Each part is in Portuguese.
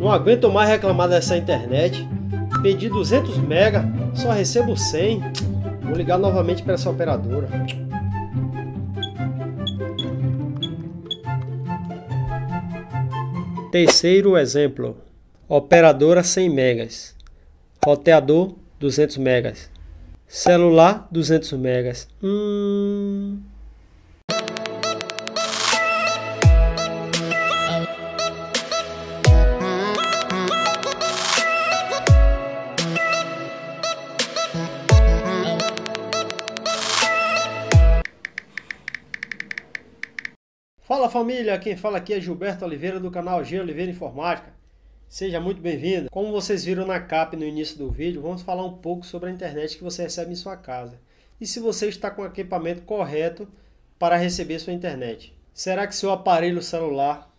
Não aguento mais reclamar dessa internet. Pedi 200 mega, só recebo 100. Vou ligar novamente para essa operadora. Terceiro exemplo. Operadora 100 megas. Roteador 200 megas. Celular 200 megas. Hum... Fala família, quem fala aqui é Gilberto Oliveira do canal G Oliveira Informática. Seja muito bem-vindo. Como vocês viram na capa no início do vídeo, vamos falar um pouco sobre a internet que você recebe em sua casa e se você está com o equipamento correto para receber sua internet. Será que seu aparelho celular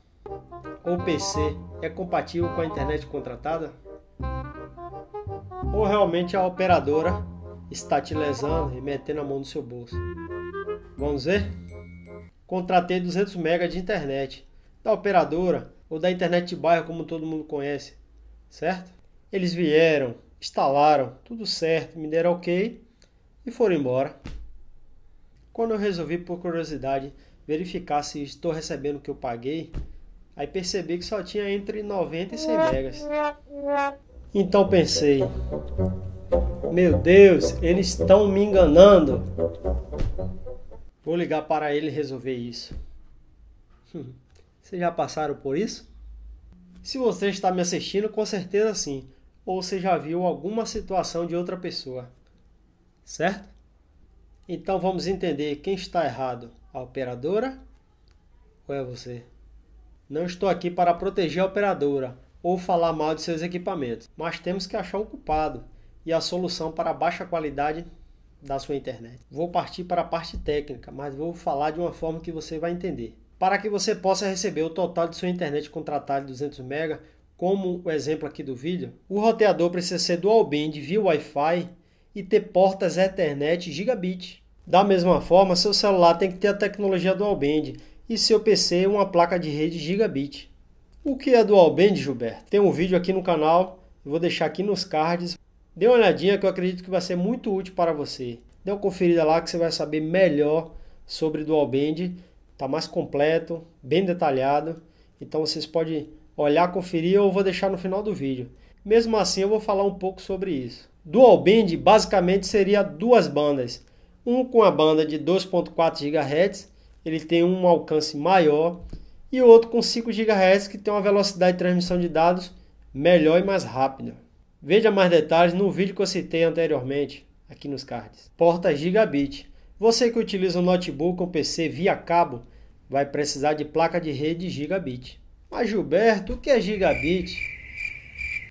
ou PC é compatível com a internet contratada? Ou realmente a operadora está te lesando e metendo a mão no seu bolso? Vamos ver? Contratei 200 MB de internet, da operadora ou da internet de bairro, como todo mundo conhece, certo? Eles vieram, instalaram, tudo certo, me deram ok e foram embora. Quando eu resolvi, por curiosidade, verificar se estou recebendo o que eu paguei, aí percebi que só tinha entre 90 e 100 megas. Então pensei, meu Deus, eles estão me enganando. Vou ligar para ele resolver isso. vocês já passaram por isso? Se você está me assistindo, com certeza sim. Ou você já viu alguma situação de outra pessoa. Certo? Então vamos entender quem está errado: a operadora ou é você? Não estou aqui para proteger a operadora ou falar mal de seus equipamentos, mas temos que achar o culpado e a solução para a baixa qualidade da sua internet. Vou partir para a parte técnica, mas vou falar de uma forma que você vai entender. Para que você possa receber o total de sua internet contratada de 200 MB, como o exemplo aqui do vídeo, o roteador precisa ser dual band via Wi-Fi e ter portas Ethernet gigabit. Da mesma forma, seu celular tem que ter a tecnologia dual band e seu PC uma placa de rede gigabit. O que é dual band, Gilberto? Tem um vídeo aqui no canal, vou deixar aqui nos cards Dê uma olhadinha que eu acredito que vai ser muito útil para você. Dê uma conferida lá que você vai saber melhor sobre Dual Band. Está mais completo, bem detalhado. Então vocês podem olhar, conferir ou vou deixar no final do vídeo. Mesmo assim eu vou falar um pouco sobre isso. Dual Band basicamente seria duas bandas. Um com a banda de 2.4 GHz, ele tem um alcance maior. E outro com 5 GHz que tem uma velocidade de transmissão de dados melhor e mais rápida. Veja mais detalhes no vídeo que eu citei anteriormente, aqui nos cards. Porta Gigabit. Você que utiliza um notebook ou um PC via cabo, vai precisar de placa de rede Gigabit. Mas Gilberto, o que é Gigabit?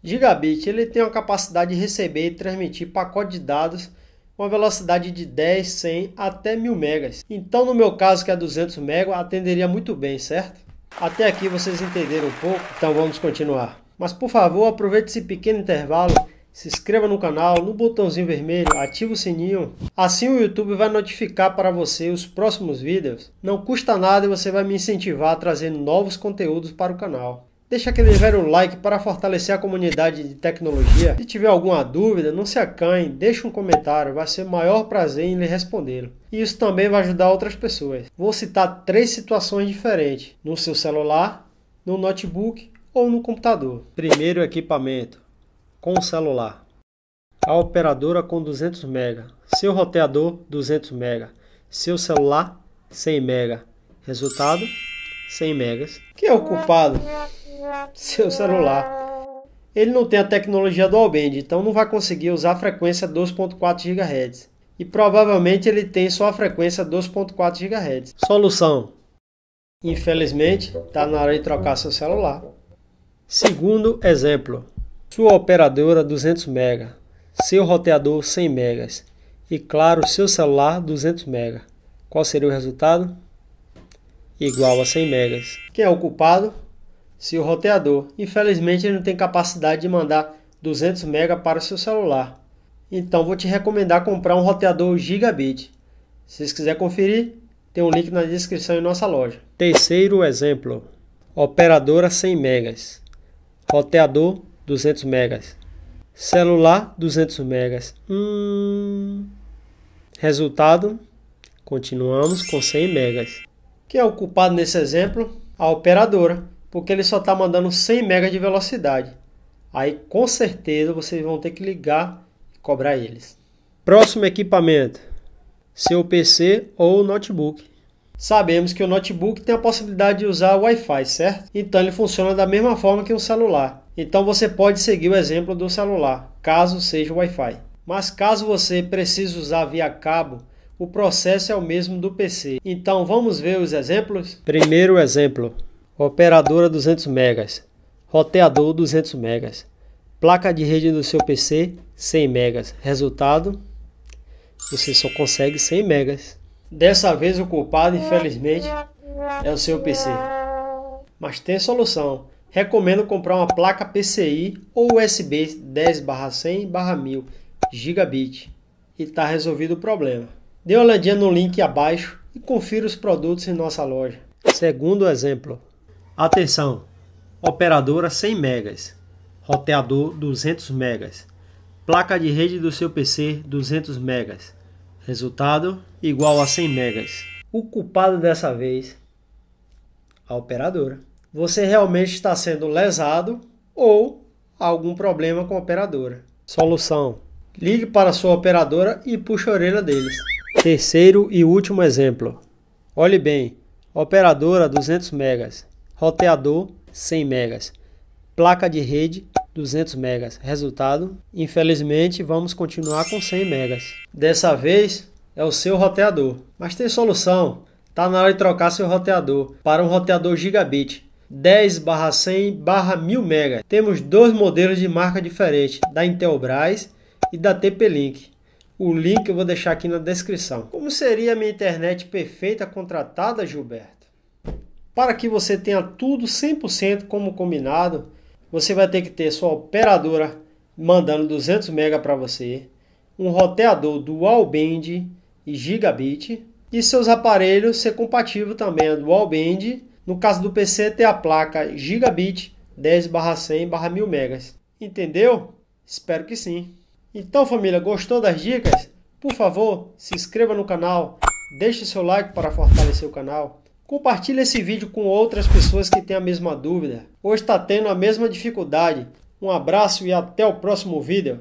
Gigabit ele tem a capacidade de receber e transmitir pacote de dados com a velocidade de 10, 100 até 1000 megas. Então no meu caso que é 200 megas atenderia muito bem, certo? Até aqui vocês entenderam um pouco, então vamos continuar. Mas por favor, aproveite esse pequeno intervalo, se inscreva no canal, no botãozinho vermelho, ative o sininho. Assim o YouTube vai notificar para você os próximos vídeos. Não custa nada e você vai me incentivar a trazer novos conteúdos para o canal. Deixa aquele velho like para fortalecer a comunidade de tecnologia. Se tiver alguma dúvida, não se acanhe, deixe um comentário, vai ser o maior prazer em lhe respondê-lo. E isso também vai ajudar outras pessoas. Vou citar três situações diferentes: no seu celular, no notebook ou no computador. Primeiro equipamento, com o celular. A operadora com 200 MB, seu roteador 200 MB, seu celular 100 MB. Resultado 100 MB. Que é o culpado? Seu celular. Ele não tem a tecnologia do band, então não vai conseguir usar a frequência 2.4 GHz. E provavelmente ele tem só a frequência 2.4 GHz. Solução: Infelizmente, está na hora de trocar seu celular. Segundo exemplo, sua operadora 200 MB, seu roteador 100 MB e, claro, seu celular 200 MB. Qual seria o resultado? Igual a 100 MB. Quem é o culpado? Seu roteador. Infelizmente, ele não tem capacidade de mandar 200 MB para o seu celular. Então, vou te recomendar comprar um roteador gigabit. Se vocês quiserem conferir, tem um link na descrição em nossa loja. Terceiro exemplo, operadora 100 megas roteador 200 megas, celular 200 megas. Hum... Resultado, continuamos com 100 megas. Quem é o culpado nesse exemplo? A operadora, porque ele só está mandando 100 megas de velocidade. Aí com certeza vocês vão ter que ligar e cobrar eles. Próximo equipamento, seu PC ou notebook. Sabemos que o notebook tem a possibilidade de usar Wi-Fi, certo? Então ele funciona da mesma forma que um celular. Então você pode seguir o exemplo do celular, caso seja Wi-Fi. Mas caso você precise usar via cabo, o processo é o mesmo do PC. Então vamos ver os exemplos? Primeiro exemplo, operadora 200 MB, roteador 200 MB, placa de rede do seu PC 100 MB. Resultado, você só consegue 100 MB. Dessa vez o culpado, infelizmente, é o seu PC. Mas tem solução. Recomendo comprar uma placa PCI ou USB 10/100/1000 gigabit e está resolvido o problema. Dê uma olhadinha no link abaixo e confira os produtos em nossa loja. Segundo exemplo. Atenção! Operadora 100 megas, roteador 200 megas, placa de rede do seu PC 200 megas, Resultado igual a 100 megas. O culpado dessa vez, a operadora. Você realmente está sendo lesado ou algum problema com a operadora. Solução: ligue para sua operadora e puxe a orelha deles. Terceiro e último exemplo. Olhe bem, operadora 200 megas, roteador 100 megas, placa de rede 200 megas. Resultado, infelizmente, vamos continuar com 100 megas. Dessa vez é o seu roteador. Mas tem solução. Tá na hora de trocar seu roteador para um roteador gigabit. 10 barra 100 barra 1000 megas. Temos dois modelos de marca diferente, da Intelbras e da TP-Link. O link eu vou deixar aqui na descrição. Como seria a minha internet perfeita contratada, Gilberto? Para que você tenha tudo 100% como combinado, você vai ter que ter sua operadora mandando 200 MB para você, um roteador dual band e gigabit e seus aparelhos ser compatível também a dual band, no caso do PC ter a placa gigabit 10/100/1000 MB. Entendeu? Espero que sim. Então, família, gostou das dicas? Por favor, se inscreva no canal, deixe seu like para fortalecer o canal Compartilhe esse vídeo com outras pessoas que têm a mesma dúvida ou está tendo a mesma dificuldade. Um abraço e até o próximo vídeo.